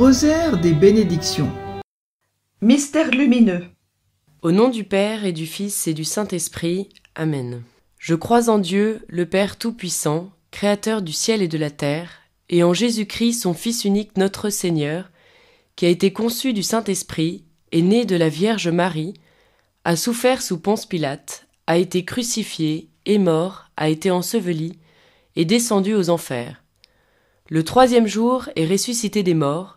Rosaire des bénédictions. Mystère lumineux. Au nom du Père et du Fils et du Saint-Esprit. Amen. Je crois en Dieu, le Père Tout-Puissant, Créateur du ciel et de la terre, et en Jésus-Christ, son Fils unique, notre Seigneur, qui a été conçu du Saint-Esprit, est né de la Vierge Marie, a souffert sous Ponce Pilate, a été crucifié, est mort, a été enseveli, et descendu aux enfers. Le troisième jour est ressuscité des morts,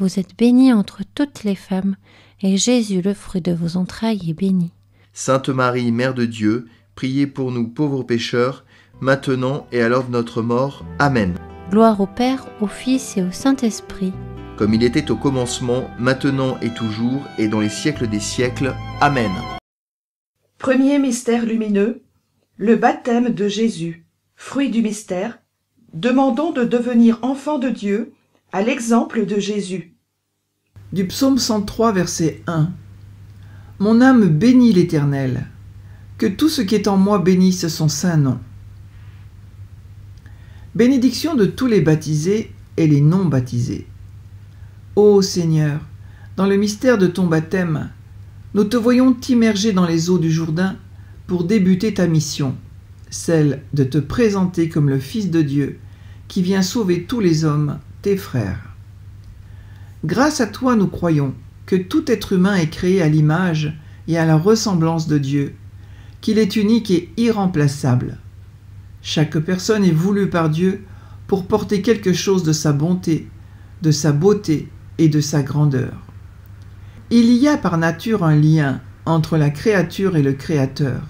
Vous êtes bénie entre toutes les femmes, et Jésus, le fruit de vos entrailles, est béni. Sainte Marie, Mère de Dieu, priez pour nous pauvres pécheurs, maintenant et à l'heure de notre mort. Amen. Gloire au Père, au Fils et au Saint-Esprit. Comme il était au commencement, maintenant et toujours, et dans les siècles des siècles. Amen. Premier mystère lumineux, le baptême de Jésus. Fruit du mystère, demandons de devenir enfants de Dieu à l'exemple de Jésus du psaume 103, verset 1. Mon âme bénit l'Éternel, que tout ce qui est en moi bénisse son saint nom. Bénédiction de tous les baptisés et les non baptisés. Ô Seigneur, dans le mystère de ton baptême, nous te voyons t'immerger dans les eaux du Jourdain pour débuter ta mission, celle de te présenter comme le Fils de Dieu, qui vient sauver tous les hommes, tes frères. Grâce à toi nous croyons que tout être humain est créé à l'image et à la ressemblance de Dieu, qu'il est unique et irremplaçable. Chaque personne est voulue par Dieu pour porter quelque chose de sa bonté, de sa beauté et de sa grandeur. Il y a par nature un lien entre la créature et le Créateur.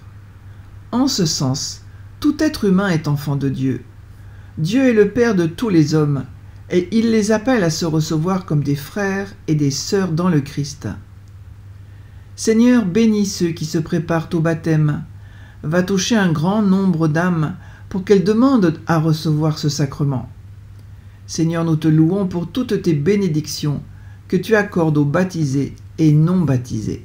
En ce sens, tout être humain est enfant de Dieu. Dieu est le Père de tous les hommes, et il les appelle à se recevoir comme des frères et des sœurs dans le Christ. Seigneur, bénis ceux qui se préparent au baptême. Va toucher un grand nombre d'âmes pour qu'elles demandent à recevoir ce sacrement. Seigneur, nous te louons pour toutes tes bénédictions que tu accordes aux baptisés et non baptisés.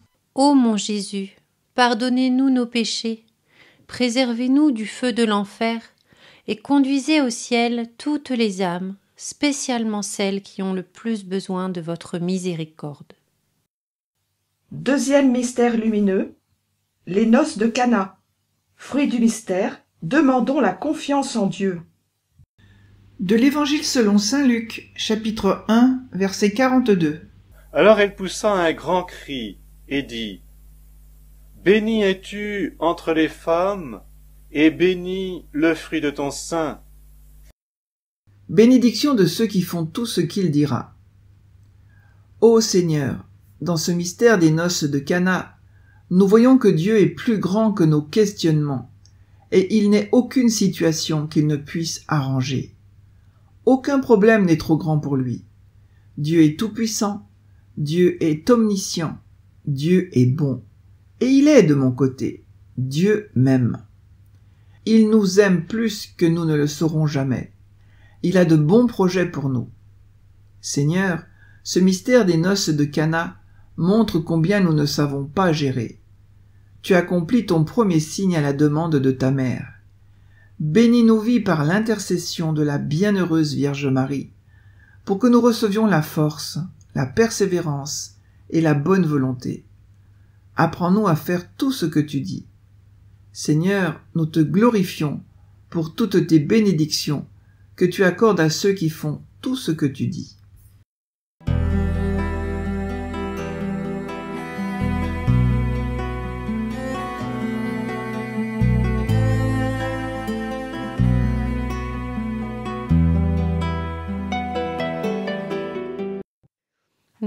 Ô mon Jésus, pardonnez-nous nos péchés, préservez-nous du feu de l'enfer, et conduisez au ciel toutes les âmes, spécialement celles qui ont le plus besoin de votre miséricorde. Deuxième mystère lumineux, les noces de Cana. Fruit du mystère, demandons la confiance en Dieu. De l'Évangile selon saint Luc, chapitre 1, verset 42. Alors elle poussa un grand cri et dit Béni es-tu entre les femmes, et béni le fruit de ton sein. Bénédiction de ceux qui font tout ce qu'il dira. Ô Seigneur, dans ce mystère des noces de Cana, nous voyons que Dieu est plus grand que nos questionnements, et il n'est aucune situation qu'il ne puisse arranger. Aucun problème n'est trop grand pour lui. Dieu est tout-puissant, Dieu est omniscient, Dieu est bon, et il est de mon côté, Dieu m'aime. Il nous aime plus que nous ne le saurons jamais. Il a de bons projets pour nous. Seigneur, ce mystère des noces de Cana montre combien nous ne savons pas gérer. Tu accomplis ton premier signe à la demande de ta mère. Bénis nos vies par l'intercession de la bienheureuse Vierge Marie, pour que nous recevions la force, la persévérance et la bonne volonté. Apprends-nous à faire tout ce que tu dis. Seigneur, nous te glorifions pour toutes tes bénédictions que tu accordes à ceux qui font tout ce que tu dis.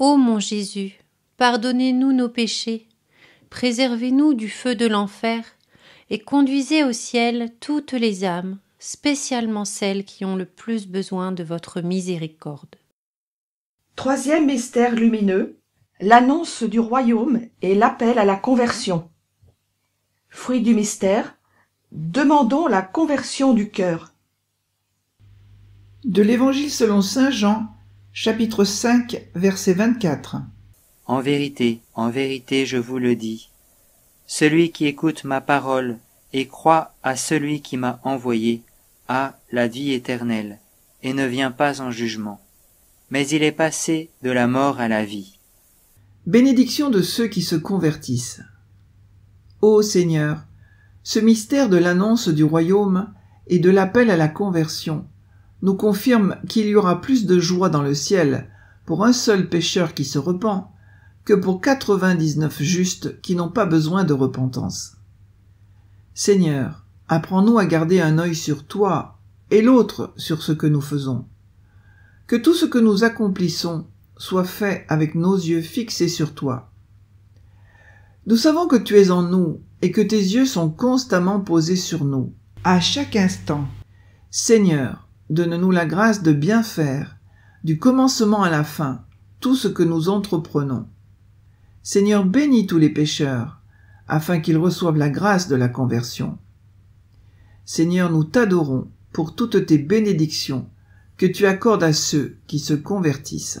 Ô mon Jésus, pardonnez-nous nos péchés, préservez-nous du feu de l'enfer, et conduisez au ciel toutes les âmes, spécialement celles qui ont le plus besoin de votre miséricorde. Troisième mystère lumineux, l'annonce du royaume et l'appel à la conversion. Fruit du mystère, demandons la conversion du cœur. De l'Évangile selon Saint Jean, chapitre 5, verset 24. En vérité, en vérité, je vous le dis, celui qui écoute ma parole et croit à celui qui m'a envoyé a la vie éternelle et ne vient pas en jugement, mais il est passé de la mort à la vie. Bénédiction de ceux qui se convertissent. Ô Seigneur, ce mystère de l'annonce du royaume et de l'appel à la conversion nous confirme qu'il y aura plus de joie dans le ciel pour un seul pécheur qui se repent que pour 99 justes qui n'ont pas besoin de repentance. Seigneur, apprends-nous à garder un œil sur toi et l'autre sur ce que nous faisons. Que tout ce que nous accomplissons soit fait avec nos yeux fixés sur toi. Nous savons que tu es en nous et que tes yeux sont constamment posés sur nous, à chaque instant. Seigneur, Donne-nous la grâce de bien faire, du commencement à la fin, tout ce que nous entreprenons. Seigneur, bénis tous les pécheurs, afin qu'ils reçoivent la grâce de la conversion. Seigneur, nous t'adorons pour toutes tes bénédictions que tu accordes à ceux qui se convertissent.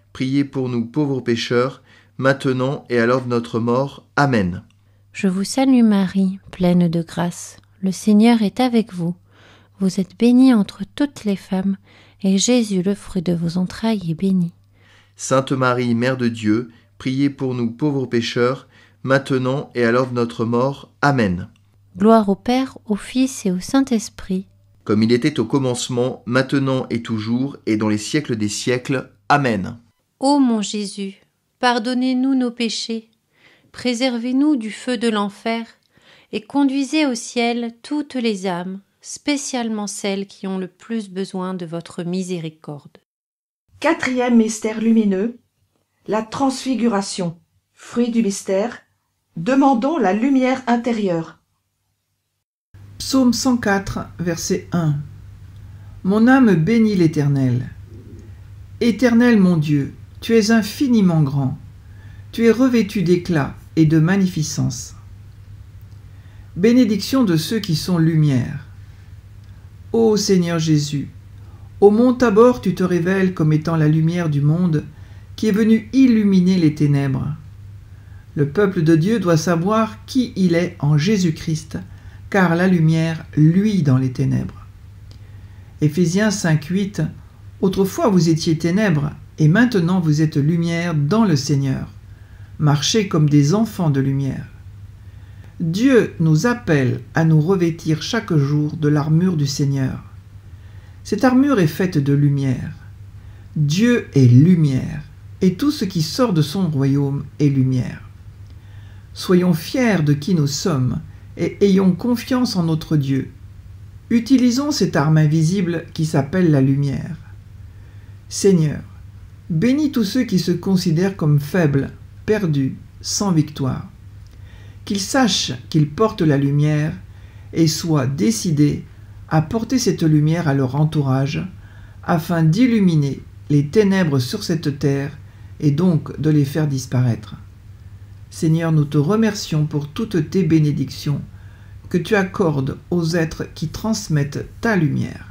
Priez pour nous pauvres pécheurs, maintenant et à l'heure de notre mort. Amen. Je vous salue Marie, pleine de grâce. Le Seigneur est avec vous. Vous êtes bénie entre toutes les femmes, et Jésus, le fruit de vos entrailles, est béni. Sainte Marie, Mère de Dieu, priez pour nous pauvres pécheurs, maintenant et à l'heure de notre mort. Amen. Gloire au Père, au Fils et au Saint-Esprit. Comme il était au commencement, maintenant et toujours, et dans les siècles des siècles. Amen. Ô mon Jésus, pardonnez-nous nos péchés, préservez-nous du feu de l'enfer, et conduisez au ciel toutes les âmes, spécialement celles qui ont le plus besoin de votre miséricorde. Quatrième mystère lumineux, la transfiguration. Fruit du mystère, demandons la lumière intérieure. Psaume 104, verset 1. Mon âme bénit l'Éternel. Éternel mon Dieu, tu es infiniment grand. Tu es revêtu d'éclat et de magnificence. Bénédiction de ceux qui sont lumière. Ô Seigneur Jésus, au mont Tabor tu te révèles comme étant la lumière du monde qui est venue illuminer les ténèbres. Le peuple de Dieu doit savoir qui il est en Jésus-Christ, car la lumière luit dans les ténèbres. Éphésiens 5.8 Autrefois vous étiez ténèbres, et maintenant vous êtes lumière dans le Seigneur. Marchez comme des enfants de lumière. Dieu nous appelle à nous revêtir chaque jour de l'armure du Seigneur. Cette armure est faite de lumière. Dieu est lumière, et tout ce qui sort de son royaume est lumière. Soyons fiers de qui nous sommes, et ayons confiance en notre Dieu. Utilisons cette arme invisible qui s'appelle la lumière. Seigneur, Bénis tous ceux qui se considèrent comme faibles, perdus, sans victoire. Qu'ils sachent qu'ils portent la lumière et soient décidés à porter cette lumière à leur entourage, afin d'illuminer les ténèbres sur cette terre et donc de les faire disparaître. Seigneur, nous te remercions pour toutes tes bénédictions que tu accordes aux êtres qui transmettent ta lumière.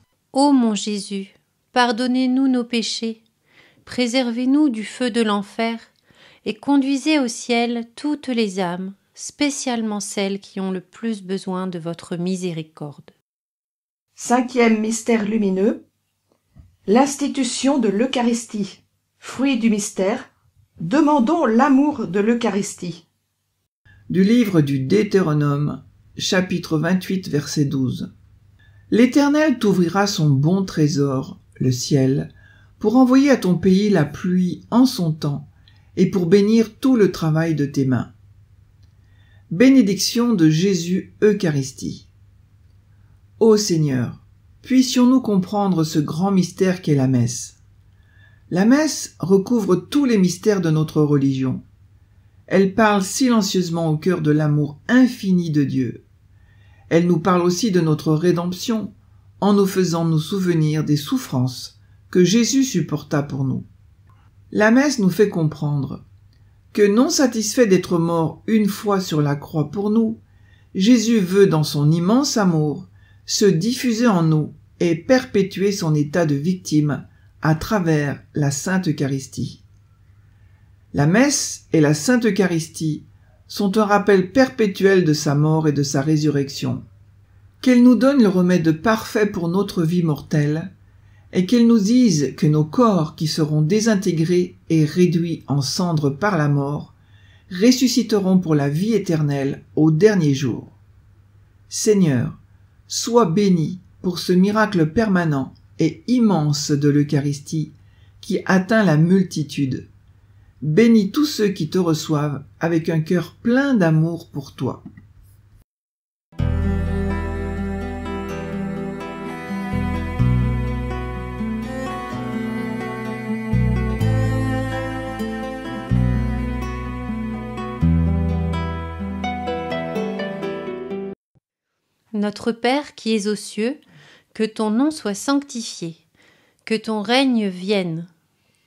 Ô mon Jésus, pardonnez-nous nos péchés, préservez-nous du feu de l'enfer, et conduisez au ciel toutes les âmes, spécialement celles qui ont le plus besoin de votre miséricorde. Cinquième mystère lumineux, l'institution de l'Eucharistie. Fruit du mystère, demandons l'amour de l'Eucharistie. Du livre du Deutéronome, chapitre 28, verset 12. L'Éternel t'ouvrira son bon trésor, le ciel, pour envoyer à ton pays la pluie en son temps, et pour bénir tout le travail de tes mains. Bénédiction de Jésus Eucharistie. Ô Seigneur, puissions-nous comprendre ce grand mystère qu'est la messe. La messe recouvre tous les mystères de notre religion. Elle parle silencieusement au cœur de l'amour infini de Dieu elle nous parle aussi de notre rédemption, en nous faisant nous souvenir des souffrances que Jésus supporta pour nous. La messe nous fait comprendre que non satisfait d'être mort une fois sur la croix pour nous, Jésus veut dans son immense amour se diffuser en nous et perpétuer son état de victime à travers la Sainte Eucharistie. La messe et la Sainte Eucharistie sont un rappel perpétuel de sa mort et de sa résurrection. qu'elle nous donne le remède parfait pour notre vie mortelle, et qu'elle nous dise que nos corps qui seront désintégrés et réduits en cendres par la mort, ressusciteront pour la vie éternelle au dernier jour. Seigneur, sois béni pour ce miracle permanent et immense de l'Eucharistie qui atteint la multitude bénis tous ceux qui te reçoivent avec un cœur plein d'amour pour toi. Notre Père qui es aux cieux, que ton nom soit sanctifié, que ton règne vienne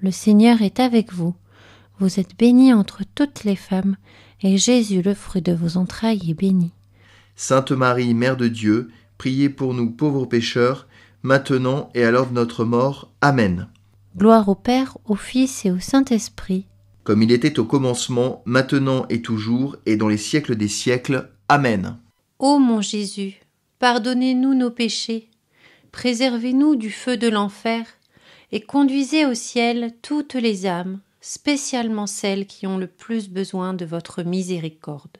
le Seigneur est avec vous. Vous êtes bénie entre toutes les femmes, et Jésus, le fruit de vos entrailles, est béni. Sainte Marie, Mère de Dieu, priez pour nous pauvres pécheurs, maintenant et à l'heure de notre mort. Amen. Gloire au Père, au Fils et au Saint-Esprit. Comme il était au commencement, maintenant et toujours, et dans les siècles des siècles. Amen. Ô mon Jésus, pardonnez-nous nos péchés, préservez-nous du feu de l'enfer et conduisez au ciel toutes les âmes, spécialement celles qui ont le plus besoin de votre miséricorde.